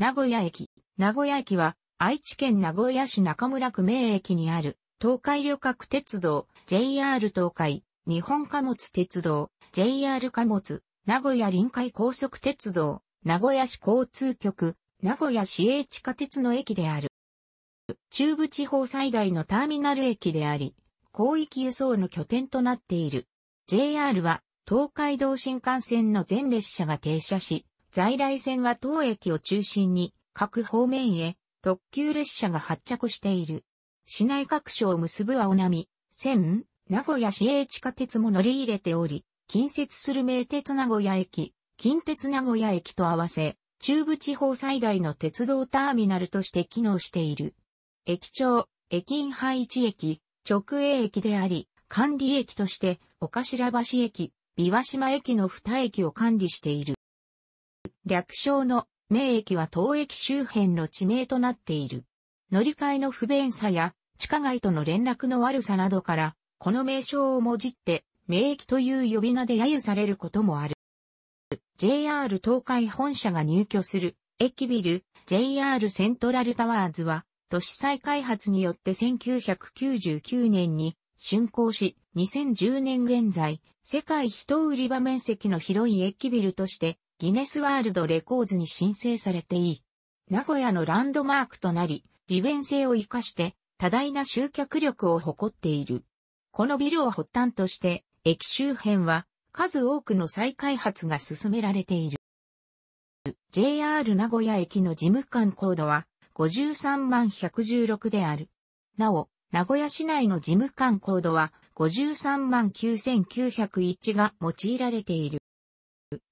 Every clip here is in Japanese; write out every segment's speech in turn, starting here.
名古屋駅。名古屋駅は、愛知県名古屋市中村区名駅にある、東海旅客鉄道、JR 東海、日本貨物鉄道、JR 貨物、名古屋臨海高速鉄道、名古屋市交通局、名古屋市営地下鉄の駅である。中部地方最大のターミナル駅であり、広域輸送の拠点となっている。JR は東海道新幹線の全列車が停車し、在来線は当駅を中心に各方面へ特急列車が発着している。市内各所を結ぶ青波、線、名古屋市営地下鉄も乗り入れており、近接する名鉄名古屋駅、近鉄名古屋駅と合わせ、中部地方最大の鉄道ターミナルとして機能している。駅長、駅員配置駅、直営駅であり、管理駅として、岡白橋駅、三輪島駅の二駅を管理している。略称の名駅は当駅周辺の地名となっている。乗り換えの不便さや地下街との連絡の悪さなどから、この名称をもじって、名駅という呼び名で揶揄されることもある。JR 東海本社が入居する駅ビル JR セントラルタワーズは都市再開発によって1999年に竣工し2010年現在世界人売り場面積の広い駅ビルとしてギネスワールドレコーズに申請されていい。名古屋のランドマークとなり、利便性を活かして多大な集客力を誇っている。このビルを発端として、駅周辺は数多くの再開発が進められている。JR 名古屋駅の事務官コードは53万116である。なお、名古屋市内の事務官コードは53万9901が用いられている。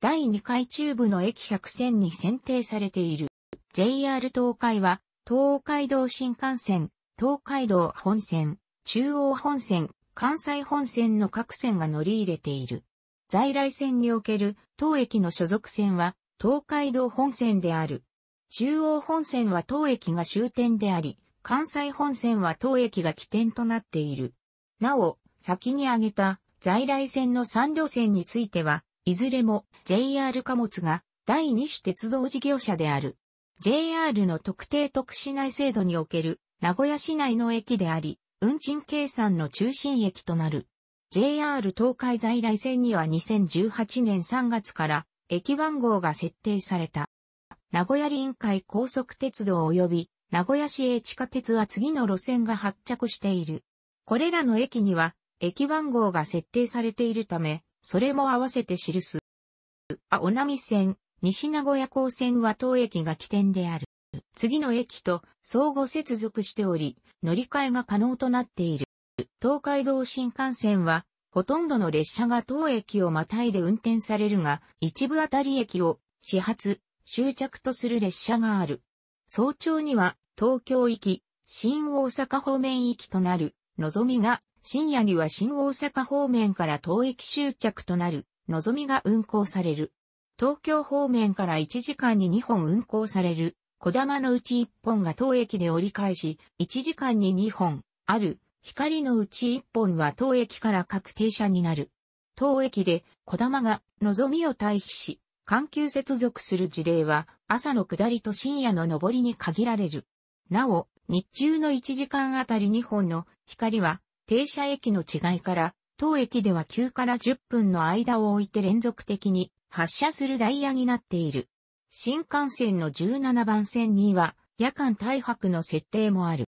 第2回中部の駅100線に選定されている。JR 東海は、東海道新幹線、東海道本線、中央本線、関西本線の各線が乗り入れている。在来線における当駅の所属線は、東海道本線である。中央本線は当駅が終点であり、関西本線は当駅が起点となっている。なお、先に挙げた在来線の3路線については、いずれも JR 貨物が第二種鉄道事業者である。JR の特定特市内制度における名古屋市内の駅であり、運賃計算の中心駅となる。JR 東海在来線には2018年3月から駅番号が設定された。名古屋臨海高速鉄道及び名古屋市営地下鉄は次の路線が発着している。これらの駅には駅番号が設定されているため、それも合わせて記す。あ、おなみ線、西名古屋港線は当駅が起点である。次の駅と相互接続しており、乗り換えが可能となっている。東海道新幹線は、ほとんどの列車が当駅をまたいで運転されるが、一部あたり駅を始発、終着とする列車がある。早朝には、東京行き、新大阪方面行きとなる、のぞみが深夜には新大阪方面から当駅終着となる、のぞみが運行される。東京方面から1時間に2本運行される、小玉のうち1本が当駅で折り返し、1時間に2本、ある、光のうち1本は当駅から各停車になる。当駅で、小玉が、のぞみを退避し、緩急接続する事例は、朝の下りと深夜の上りに限られる。なお、日中の1時間あたり2本の光は停車駅の違いから、当駅では9から10分の間を置いて連続的に発車するダイヤになっている。新幹線の17番線には夜間大白の設定もある。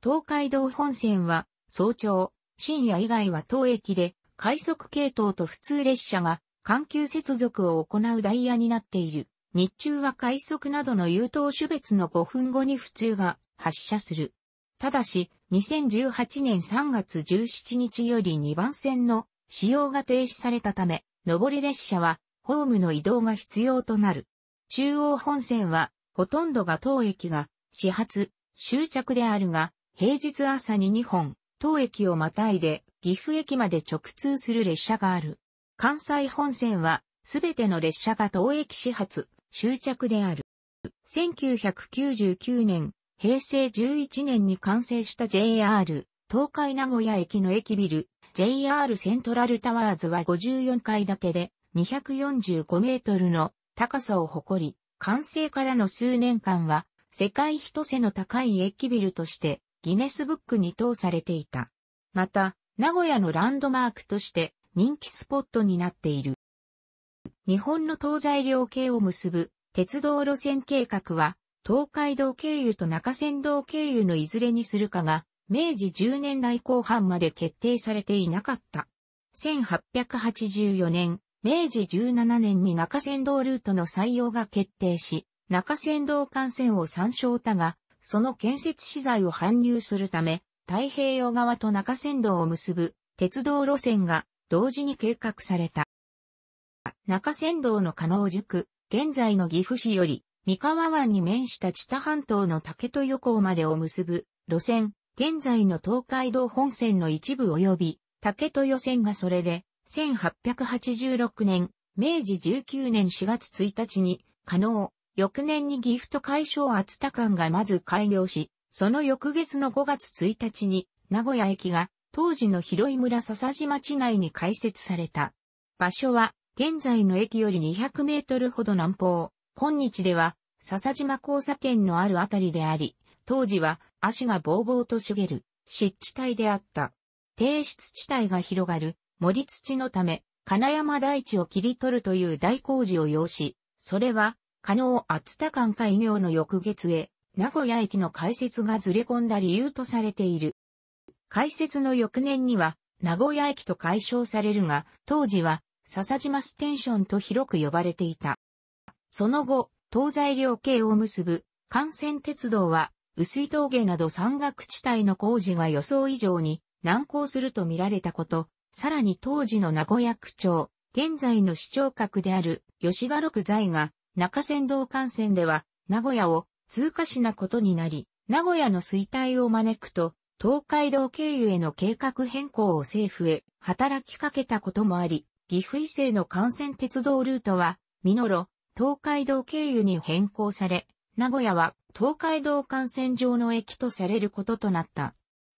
東海道本線は早朝、深夜以外は当駅で快速系統と普通列車が環球接続を行うダイヤになっている。日中は快速などの優等種別の5分後に普通が発車する。ただし、2018年3月17日より2番線の使用が停止されたため、上り列車はホームの移動が必要となる。中央本線はほとんどが当駅が始発、終着であるが、平日朝に2本、当駅をまたいで岐阜駅まで直通する列車がある。関西本線はすべての列車が当駅始発、終着である。1999年平成11年に完成した JR 東海名古屋駅の駅ビル JR セントラルタワーズは54階建てで245メートルの高さを誇り、完成からの数年間は世界一背の高い駅ビルとしてギネスブックに通されていた。また、名古屋のランドマークとして人気スポットになっている。日本の東西両系を結ぶ鉄道路線計画は東海道経由と中山道経由のいずれにするかが、明治10年代後半まで決定されていなかった。1884年、明治17年に中山道ルートの採用が決定し、中山道幹線を参照たが、その建設資材を搬入するため、太平洋側と中山道を結ぶ鉄道路線が同時に計画された。中山道の加納塾、現在の岐阜市より三河湾に面した知多半島の竹豊港までを結ぶ路線、現在の東海道本線の一部及び竹予線がそれで、1886年、明治19年4月1日に可能、翌年にギフト海消厚田間がまず開業し、その翌月の5月1日に名古屋駅が当時の広い村笹地町内に開設された。場所は現在の駅より200メートルほど南方、今日では、笹島交差点のあるあたりであり、当時は足がぼうぼうと茂る湿地帯であった。低湿地帯が広がる森土のため、金山大地を切り取るという大工事を要し、それは、加納厚田間開業の翌月へ、名古屋駅の開設がずれ込んだ理由とされている。開設の翌年には、名古屋駅と解消されるが、当時は、笹島ステンションと広く呼ばれていた。その後、東西両系を結ぶ幹線鉄道は、薄い峠など山岳地帯の工事が予想以上に難航すると見られたこと、さらに当時の名古屋区長、現在の市長閣である吉田六在が、中山道幹線では名古屋を通過しなことになり、名古屋の衰退を招くと、東海道経由への計画変更を政府へ働きかけたこともあり、岐阜伊勢の幹線鉄道ルートは、美濃ろ。東海道経由に変更され、名古屋は東海道幹線上の駅とされることとなった。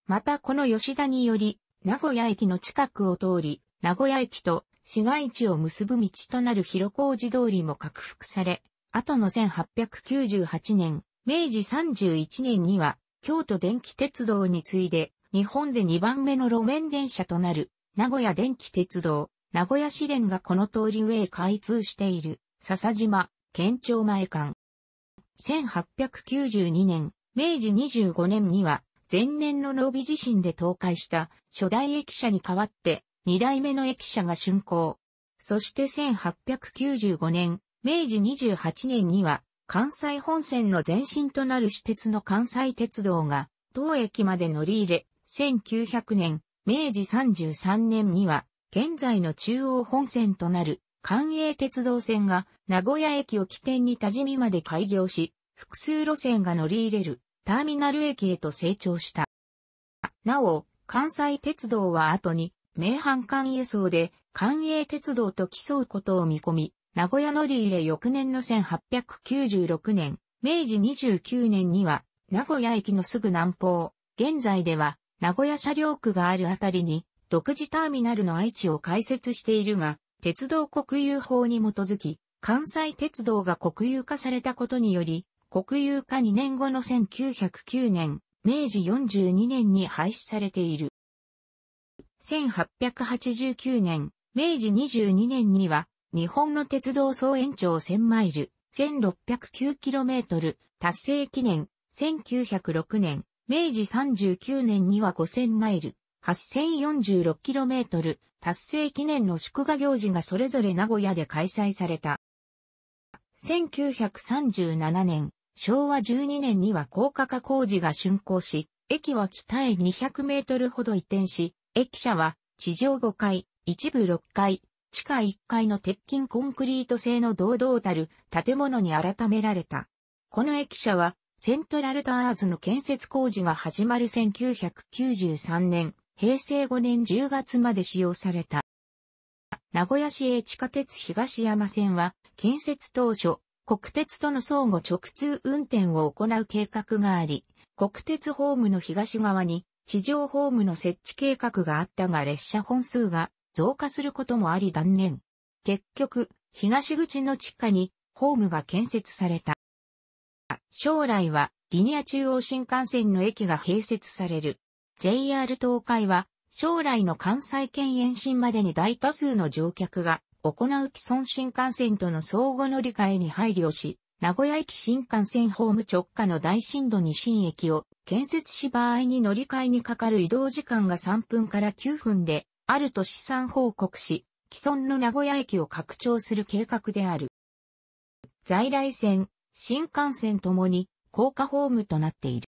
またこの吉田により、名古屋駅の近くを通り、名古屋駅と市街地を結ぶ道となる広小路通りも拡幅され、後の1898年、明治31年には、京都電気鉄道に次いで、日本で2番目の路面電車となる、名古屋電気鉄道、名古屋市電がこの通り上へ開通している。笹島、県庁前館。1892年、明治25年には、前年の伸び地震で倒壊した初代駅舎に代わって、二代目の駅舎が竣工。そして1895年、明治28年には、関西本線の前身となる私鉄の関西鉄道が、当駅まで乗り入れ、1900年、明治33年には、現在の中央本線となる関営鉄道線が名古屋駅を起点に多治見まで開業し、複数路線が乗り入れるターミナル駅へと成長した。なお、関西鉄道は後に、名阪間輸送で関営鉄道と競うことを見込み、名古屋乗り入れ翌年の1896年、明治29年には、名古屋駅のすぐ南方、現在では名古屋車両区があるあたりに、独自ターミナルの愛知を開設しているが、鉄道国有法に基づき、関西鉄道が国有化されたことにより、国有化2年後の1909年、明治42年に廃止されている。1889年、明治22年には、日本の鉄道総延長1000マイル、1609km 達成記念、1906年、明治39年には5000マイル、8046km 達成記念の祝賀行事がそれぞれ名古屋で開催された。1937年、昭和12年には高架化工事が竣工し、駅は北へ200メートルほど移転し、駅舎は地上5階、一部6階、地下1階の鉄筋コンクリート製の堂々たる建物に改められた。この駅舎はセントラルターズの建設工事が始まる1993年、平成5年10月まで使用された。名古屋市営地下鉄東山線は、建設当初、国鉄との相互直通運転を行う計画があり、国鉄ホームの東側に地上ホームの設置計画があったが列車本数が増加することもあり断念。結局、東口の地下にホームが建設された。将来はリニア中央新幹線の駅が併設される。JR 東海は、将来の関西圏延伸までに大多数の乗客が、行う既存新幹線との相互乗り換えに配慮し、名古屋駅新幹線ホーム直下の大震度2新駅を建設し場合に乗り換えにかかる移動時間が3分から9分で、あると試算報告し、既存の名古屋駅を拡張する計画である。在来線、新幹線ともに高架ホームとなっている。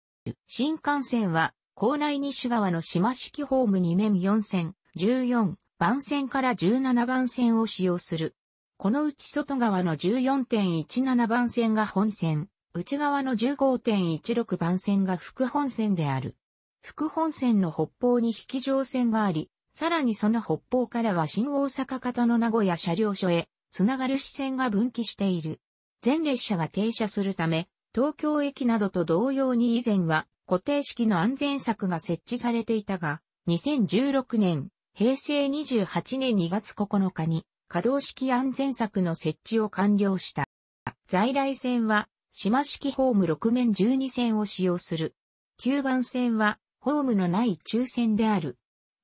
新幹線は校内西側の島式ホーム2面4線、14番線から17番線を使用する。このうち外側の14.17番線が本線、内側の15.16番線が副本線である。副本線の北方に引き上線があり、さらにその北方からは新大阪方の名古屋車両所へ、つながる支線が分岐している。全列車が停車するため、東京駅などと同様に以前は固定式の安全柵が設置されていたが、2016年、平成28年2月9日に、稼働式安全柵の設置を完了した。在来線は、島式ホーム6面12線を使用する。9番線は、ホームのない中線である。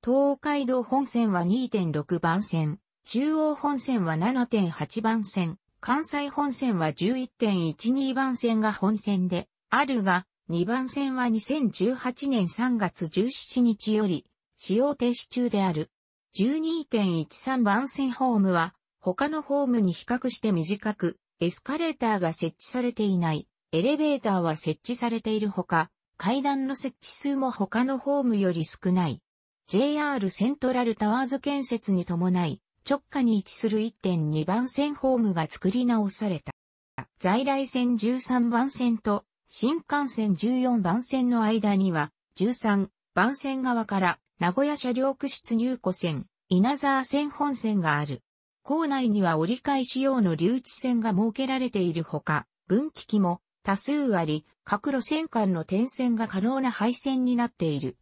東海道本線は2.6番線、中央本線は7.8番線、関西本線は11.12番線が本線であるが、2番線は2018年3月17日より使用停止中である。12.13番線ホームは他のホームに比較して短く、エスカレーターが設置されていない、エレベーターは設置されているほか、階段の設置数も他のホームより少ない。JR セントラルタワーズ建設に伴い、直下に位置する1.2番線ホームが作り直された。在来線13番線と新幹線14番線の間には、13番線側から名古屋車両区室入庫線、稲沢線本線がある。校内には折り返し用の留置線が設けられているほか、分岐器も多数あり、各路線間の点線が可能な配線になっている。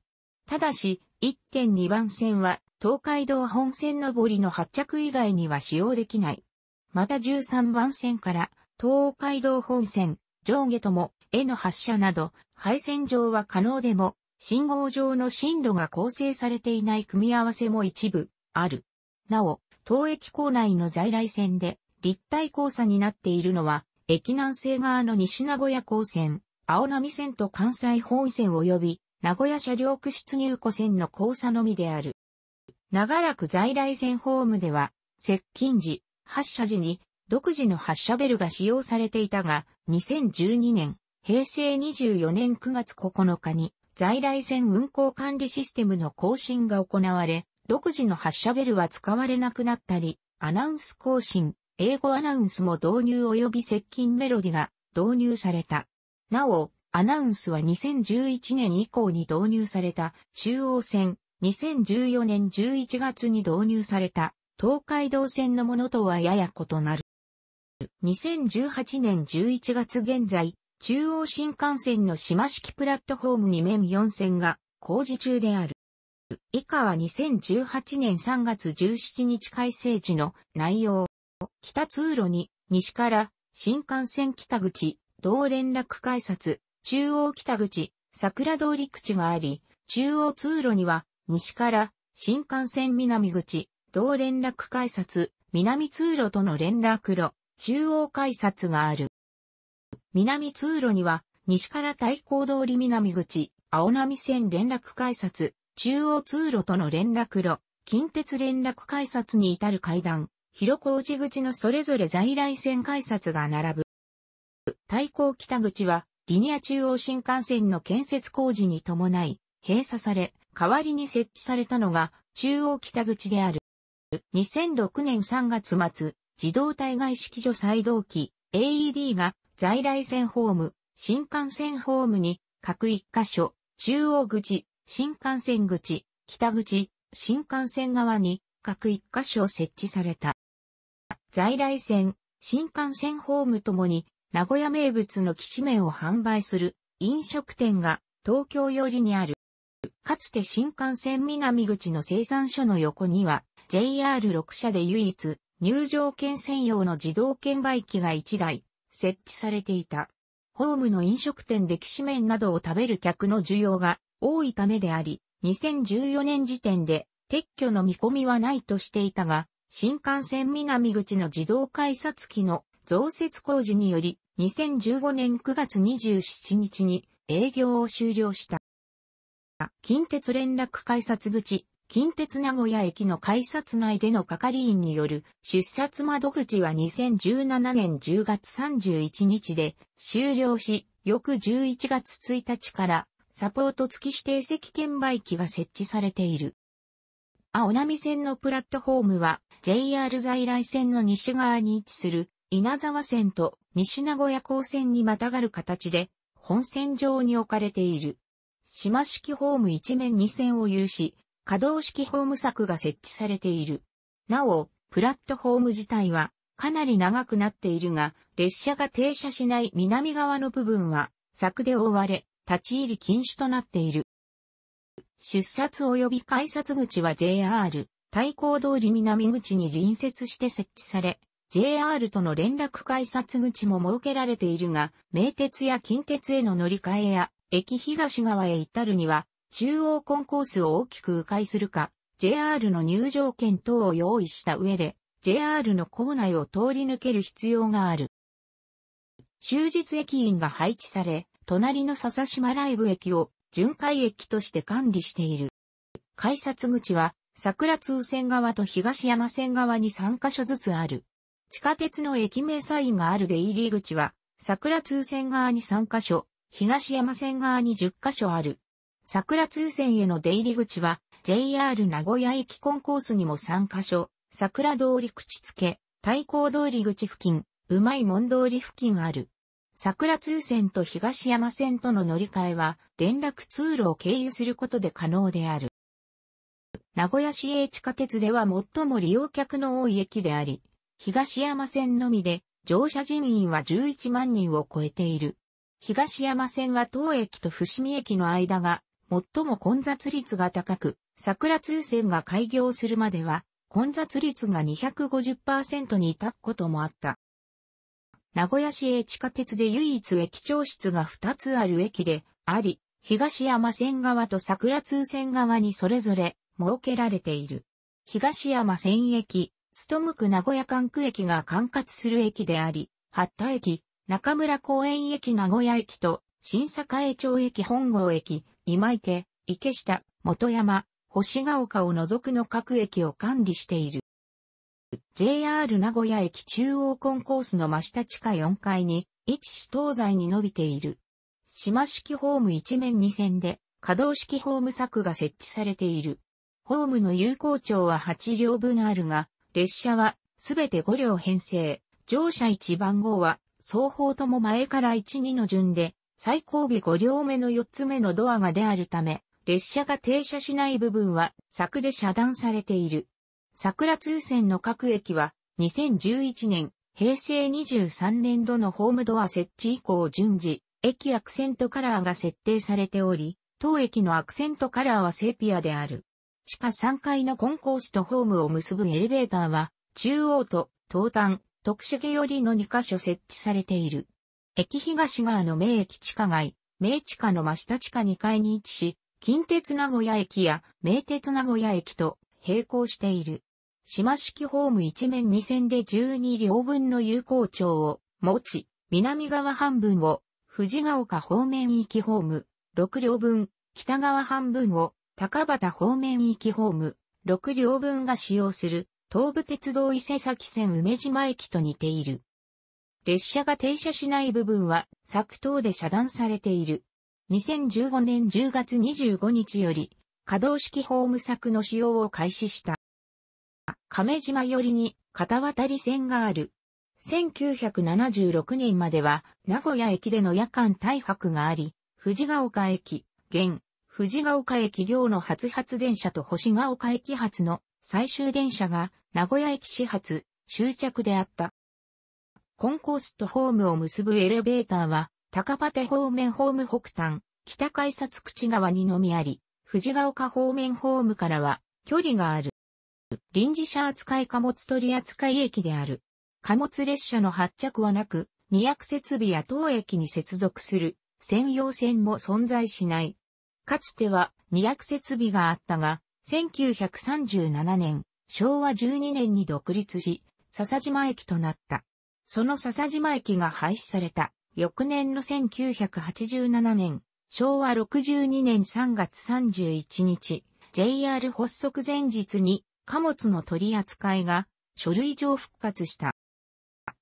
ただし、1.2番線は東海道本線上りの発着以外には使用できない。また13番線から東海道本線上下ともへの発射など、配線上は可能でも、信号上の震度が構成されていない組み合わせも一部、ある。なお、当駅構内の在来線で、立体交差になっているのは、駅南西側の西名古屋高線、青波線と関西本線及び、名古屋車両区出入庫線の交差のみである。長らく在来線ホームでは、接近時、発車時に、独自の発車ベルが使用されていたが、2012年、平成24年9月9日に在来線運行管理システムの更新が行われ、独自の発車ベルは使われなくなったり、アナウンス更新、英語アナウンスも導入及び接近メロディが導入された。なお、アナウンスは2011年以降に導入された中央線、2014年11月に導入された東海道線のものとはやや異なる。2018年11月現在、中央新幹線の島式プラットフォーム2面4線が工事中である。以下は2018年3月17日改正時の内容。北通路に西から新幹線北口、同連絡改札、中央北口、桜通り口があり、中央通路には西から新幹線南口、同連絡改札、南通路との連絡路、中央改札がある。南通路には、西から大高通り南口、青波線連絡改札、中央通路との連絡路、近鉄連絡改札に至る階段、広小路口のそれぞれ在来線改札が並ぶ。大港北口は、リニア中央新幹線の建設工事に伴い、閉鎖され、代わりに設置されたのが、中央北口である。2006年3月末、自動体外式除細動機 AED が在来線ホーム、新幹線ホームに、各1箇所、中央口、新幹線口、北口、新幹線側に、各1箇所設置された。在来線、新幹線ホームともに、名古屋名物の基地面を販売する飲食店が東京寄りにある。かつて新幹線南口の生産所の横には JR6 社で唯一入場券専用の自動券売機が1台設置されていた。ホームの飲食店できしめんなどを食べる客の需要が多いためであり、2014年時点で撤去の見込みはないとしていたが、新幹線南口の自動改札機の増設工事により、2015年9月27日に営業を終了した。近鉄連絡改札口近鉄名古屋駅の改札内での係員による出札窓口は2017年10月31日で終了し、翌11月1日からサポート付き指定席券売機が設置されている。青波線のプラットフォームは JR 在来線の西側に位置する稲沢線と西名古屋港線にまたがる形で本線上に置かれている。島式ホーム一面二線を有し、可動式ホーム柵が設置されている。なお、プラットホーム自体はかなり長くなっているが、列車が停車しない南側の部分は柵で覆われ、立ち入り禁止となっている。出札及び改札口は JR、対向通り南口に隣接して設置され、JR との連絡改札口も設けられているが、名鉄や近鉄への乗り換えや、駅東側へ至るには、中央コンコースを大きく迂回するか、JR の入場券等を用意した上で、JR の構内を通り抜ける必要がある。終日駅員が配置され、隣の笹島ライブ駅を巡回駅として管理している。改札口は桜通線側と東山線側に3カ所ずつある。地下鉄の駅名サインがある出入り口は桜通線側に3カ所、東山線側に10カ所ある。桜通線への出入り口は JR 名古屋駅コンコースにも3カ所、桜通り口付け、対向通り口付近、うまい門通り付近ある。桜通線と東山線との乗り換えは連絡通路を経由することで可能である。名古屋市営地下鉄では最も利用客の多い駅であり、東山線のみで乗車人員は11万人を超えている。東山線は当駅と伏見駅の間が最も混雑率が高く、桜通線が開業するまでは、混雑率が250%に至ったこともあった。名古屋市営地下鉄で唯一駅長室が2つある駅であり、東山線側と桜通線側にそれぞれ設けられている。東山線駅、む区名古屋管区駅が管轄する駅であり、八田駅、中村公園駅名古屋駅と、新栄町駅本郷駅、今池、池下、本山、星ヶ丘を除くの各駅を管理している。JR 名古屋駅中央コンコースの真下地下4階に、位市東西に伸びている。島式ホーム1面2線で、可動式ホーム柵が設置されている。ホームの有効長は8両分あるが、列車はすべて5両編成。乗車1番号は双方とも前から1、2の順で最後尾5両目の4つ目のドアがであるため、列車が停車しない部分は柵で遮断されている。桜通線の各駅は2011年、平成23年度のホームドア設置以降順次、駅アクセントカラーが設定されており、当駅のアクセントカラーはセピアである。地下3階のコンコースとホームを結ぶエレベーターは、中央と東端、殊下寄りの2カ所設置されている。駅東側の名駅地下街、名地下の真下地下2階に位置し、近鉄名古屋駅や名鉄名古屋駅と並行している。島式ホーム一面2線で12両分の有効長を持ち、南側半分を藤ヶ丘方面行きホーム、6両分、北側半分を高畑方面行きホーム、6両分が使用する東武鉄道伊勢崎線梅島駅と似ている。列車が停車しない部分は、柵等で遮断されている。2015年10月25日より、可動式ホーム柵の使用を開始した。亀島寄りに片渡り線がある。1976年までは名古屋駅での夜間大泊があり、藤ヶ丘駅、現、藤ヶ丘駅行の初発電車と星ヶ丘駅発の最終電車が名古屋駅始発、終着であった。コンコースとホームを結ぶエレベーターは、高パ方面ホーム北端、北改札口側にのみあり、藤ヶ丘方面ホームからは距離がある。臨時車扱い貨物取扱駅である。貨物列車の発着はなく、0役設備や当駅に接続する専用線も存在しない。かつては0役設備があったが、1937年、昭和12年に独立し、笹島駅となった。その笹島駅が廃止された、翌年の1987年、昭和62年3月31日、JR 発足前日に貨物の取り扱いが書類上復活した。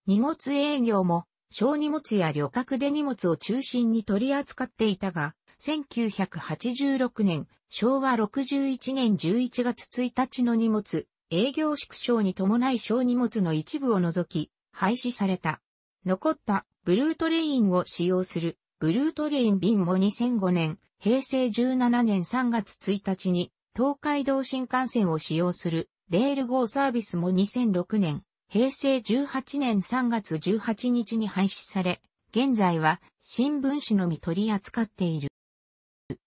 荷物営業も小荷物や旅客で荷物を中心に取り扱っていたが、1986年、昭和61年11月1日の荷物、営業縮小に伴い小荷物の一部を除き、廃止された。残ったブルートレインを使用するブルートレイン便も2005年、平成17年3月1日に東海道新幹線を使用するレール号サービスも2006年、平成18年3月18日に廃止され、現在は新聞紙のみ取り扱っている。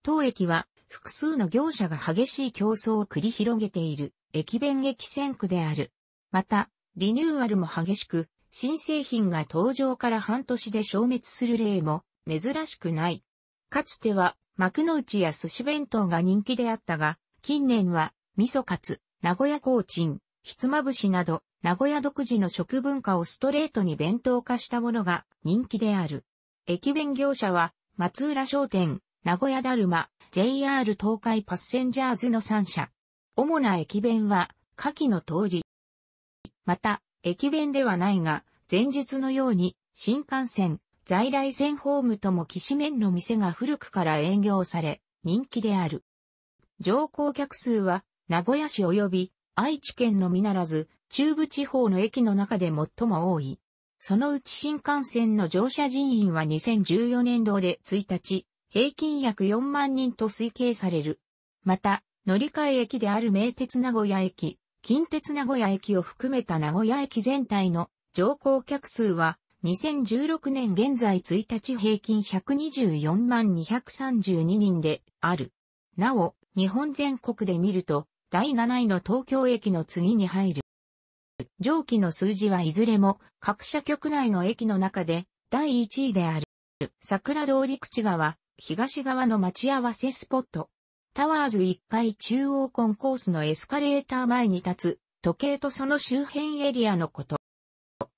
当駅は複数の業者が激しい競争を繰り広げている駅弁激戦区である。また、リニューアルも激しく、新製品が登場から半年で消滅する例も珍しくない。かつては幕の内や寿司弁当が人気であったが、近年は味噌カツ、名古屋コーチン、ひつまぶしなど、名古屋独自の食文化をストレートに弁当化したものが人気である。駅弁業者は、松浦商店、名古屋だるま、JR 東海パッセンジャーズの3社。主な駅弁は、下記の通り、また、駅弁ではないが、前述のように、新幹線、在来線ホームともきしの店が古くから営業され、人気である。乗降客数は、名古屋市及び愛知県のみならず、中部地方の駅の中で最も多い。そのうち新幹線の乗車人員は2014年度で1日、平均約4万人と推計される。また、乗り換え駅である名鉄名古屋駅、近鉄名古屋駅を含めた名古屋駅全体の乗降客数は2016年現在1日平均124万232人である。なお、日本全国で見ると第7位の東京駅の次に入る。上記の数字はいずれも各社局内の駅の中で第1位である。桜通り口側、東側の待ち合わせスポット、タワーズ1階中央コンコースのエスカレーター前に立つ、時計とその周辺エリアのこと。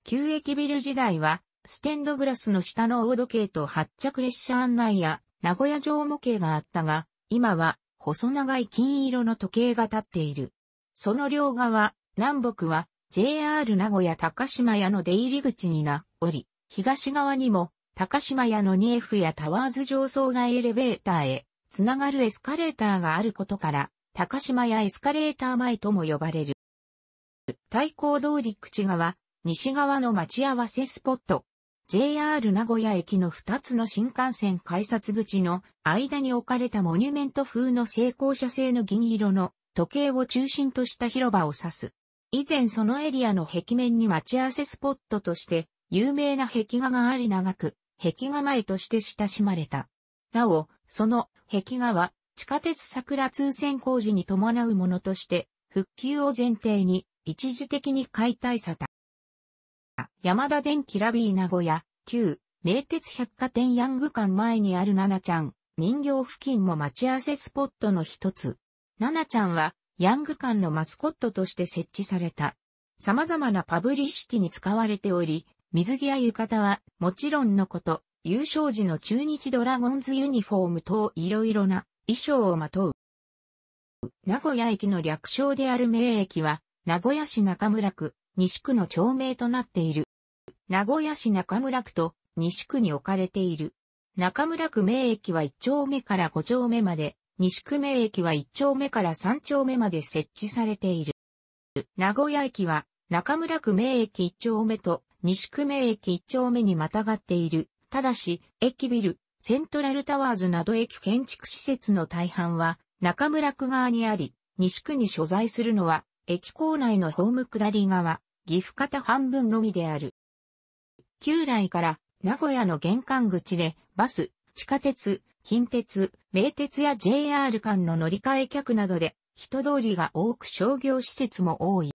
旧駅ビル時代は、ステンドグラスの下の大時計と発着列車案内や、名古屋城模型があったが、今は、細長い金色の時計が立っている。その両側、南北は、JR 名古屋高島屋の出入り口にな、おり、東側にも、高島屋の 2F やタワーズ上層街エレベーターへ、つながるエスカレーターがあることから、高島屋エスカレーター前とも呼ばれる。対抗通り口側、西側の待ち合わせスポット。JR 名古屋駅の2つの新幹線改札口の間に置かれたモニュメント風の成功者製の銀色の時計を中心とした広場を指す。以前そのエリアの壁面に待ち合わせスポットとして有名な壁画があり長く、壁画前として親しまれた。なお、その壁画は地下鉄桜通線工事に伴うものとして復旧を前提に一時的に解体された。山田電機ラビー名古屋、旧、名鉄百貨店ヤング館前にあるナナちゃん、人形付近も待ち合わせスポットの一つ。ナナちゃんは、ヤング館のマスコットとして設置された。様々なパブリシティに使われており、水着や浴衣は、もちろんのこと、優勝時の中日ドラゴンズユニフォーム等いろな衣装をまとう。名古屋駅の略称である名駅は、名古屋市中村区、西区の町名となっている。名古屋市中村区と西区に置かれている。中村区名駅は1丁目から5丁目まで、西区名駅は1丁目から3丁目まで設置されている。名古屋駅は中村区名駅1丁目と西区名駅1丁目にまたがっているただし、駅ビル、セントラルタワーズなど駅建築施設の大半は中村区側にあり、西区に所在するのは駅構内のホーム下り側、岐阜方半分のみである。旧来から名古屋の玄関口でバス、地下鉄、近鉄、名鉄や JR 間の乗り換え客などで人通りが多く商業施設も多い。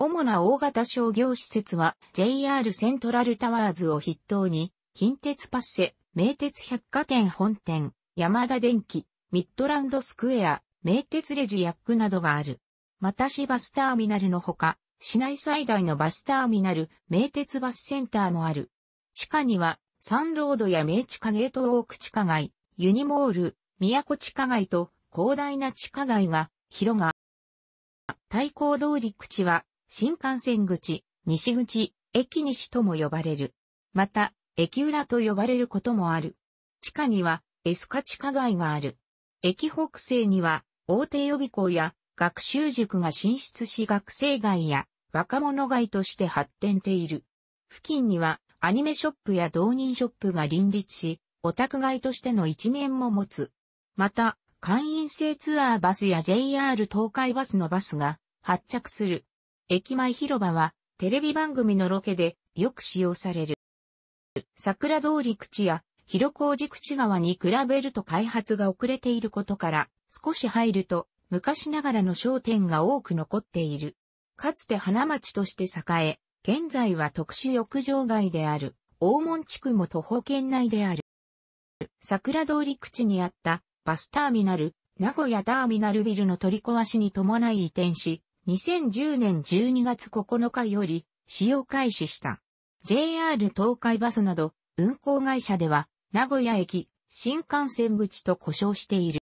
主な大型商業施設は JR セントラルタワーズを筆頭に近鉄パッセ、名鉄百貨店本店、山田電機、ミッドランドスクエア、名鉄レジヤックなどがある。また市バスターミナルのほか、市内最大のバスターミナル、名鉄バスセンターもある。地下には、サンロードや名地下ゲートウォーク地下街、ユニモール、宮古地下街と広大な地下街が広が。対向通り口は新幹線口、西口、駅西とも呼ばれる。また、駅裏と呼ばれることもある。地下には、エスカ地下街がある。駅北西には、大手予備校や学習塾が進出し学生街や若者街として発展ている。付近にはアニメショップや同人ショップが林立し、オタク街としての一面も持つ。また、会員制ツアーバスや JR 東海バスのバスが発着する。駅前広場はテレビ番組のロケでよく使用される。桜通り口や広小路口側に比べると開発が遅れていることから、少し入ると昔ながらの商店が多く残っている。かつて花町として栄え、現在は特殊浴場街である、大門地区も徒歩圏内である。桜通り口にあったバスターミナル、名古屋ターミナルビルの取り壊しに伴い移転し、2010年12月9日より使用開始した。JR 東海バスなど、運行会社では、名古屋駅、新幹線口と呼称している。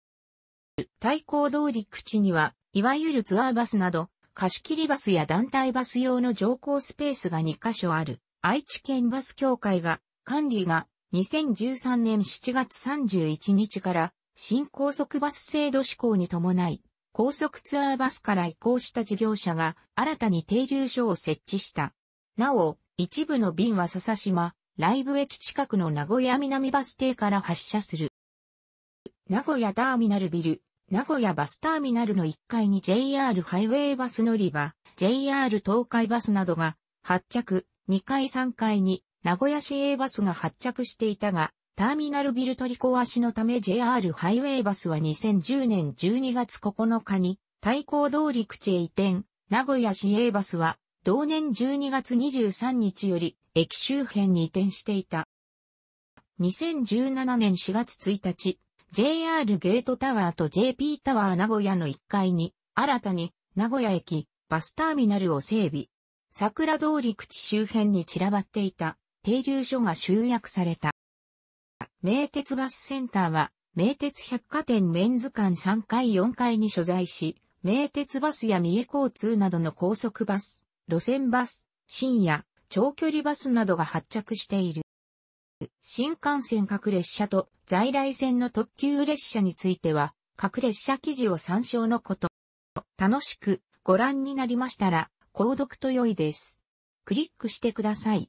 対抗通り口には、いわゆるツアーバスなど、貸し切りバスや団体バス用の乗降スペースが2カ所ある、愛知県バス協会が、管理が2013年7月31日から新高速バス制度施行に伴い、高速ツアーバスから移行した事業者が新たに停留所を設置した。なお、一部の便は笹島、ライブ駅近くの名古屋南バス停から発車する。名古屋ターミナルビル、名古屋バスターミナルの1階に JR ハイウェイバス乗り場、JR 東海バスなどが発着、2階3階に名古屋市営バスが発着していたが、ターミナルビル取り壊しのため JR ハイウェイバスは2010年12月9日に対向通り口へ移転、名古屋市営バスは同年12月23日より駅周辺に移転していた。2017年4月1日、JR ゲートタワーと JP タワー名古屋の1階に、新たに名古屋駅、バスターミナルを整備。桜通り口周辺に散らばっていた停留所が集約された。名鉄バスセンターは、名鉄百貨店メンズ館3階4階に所在し、名鉄バスや三重交通などの高速バス、路線バス、深夜、長距離バスなどが発着している。新幹線各列車と在来線の特急列車については、各列車記事を参照のこと。楽しくご覧になりましたら、購読と良いです。クリックしてください。